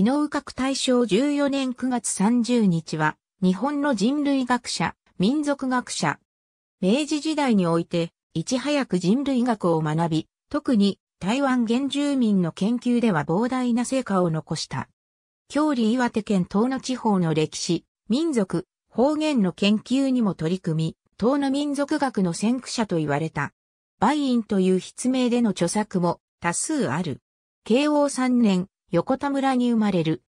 伊能閣大正14年9月30日は、日本の人類学者、民族学者。明治時代において、いち早く人類学を学び、特に台湾原住民の研究では膨大な成果を残した。郷里岩手県東野地方の歴史、民族、方言の研究にも取り組み、東野民族学の先駆者と言われた。バインという筆名での著作も多数ある。慶応3年、横田村に生まれる。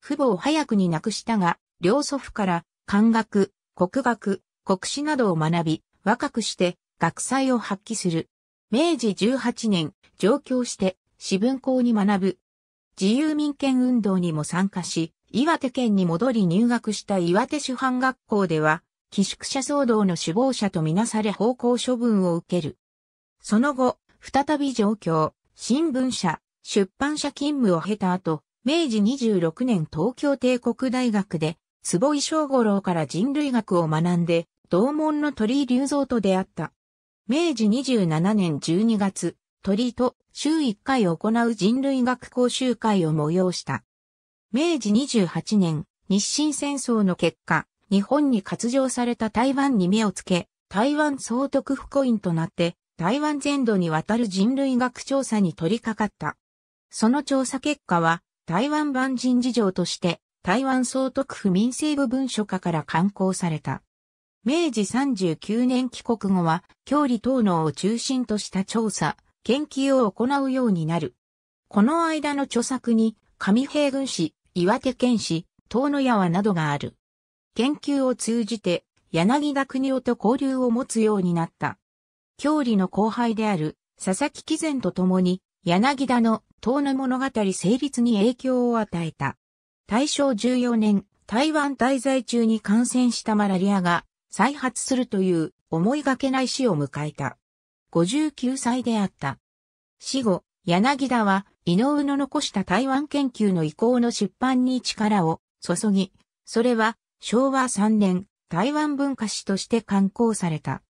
父母を早くに亡くしたが、両祖父から、漢学、国学、国史などを学び、若くして、学才を発揮する。明治18年、上京して、私文校に学ぶ。自由民権運動にも参加し、岩手県に戻り入学した岩手主犯学校では、寄宿舎騒動の首謀者とみなされ方向処分を受ける。その後、再び上京、新聞社、出版社勤務を経た後、明治26年東京帝国大学で、坪井正五郎から人類学を学んで、同門の鳥居隆三と出会った。明治27年12月、鳥居と週1回行う人類学講習会を催した。明治28年、日清戦争の結果、日本に割譲された台湾に目をつけ、台湾総督府コインとなって、台湾全土にわたる人類学調査に取り掛かった。その調査結果は、台湾万人事情として、台湾総督府民政部文書課から刊行された。明治39年帰国後は、郷里等能を中心とした調査、研究を行うようになる。この間の著作に、上平軍市、岩手県市、東野川などがある。研究を通じて、柳田国夫と交流を持つようになった。郷里の後輩である、佐々木貴善と共に、柳田の遠野物語成立に影響を与えた。大正14年、台湾滞在中に感染したマラリアが再発するという思いがけない死を迎えた。59歳であった。死後、柳田は、井上の残した台湾研究の意向の出版に力を注ぎ、それは昭和3年台湾文化史として刊行された。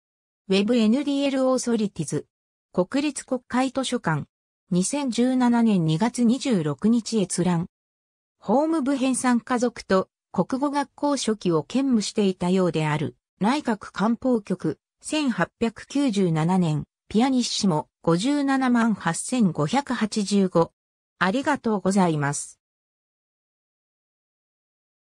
Web NDL オーソリティズ国立国会図書館2017年2月26日閲覧。法務部編纂家族と国語学校初期を兼務していたようである。内閣官報局、1897年、ピアニッシモ、578585。ありがとうございます。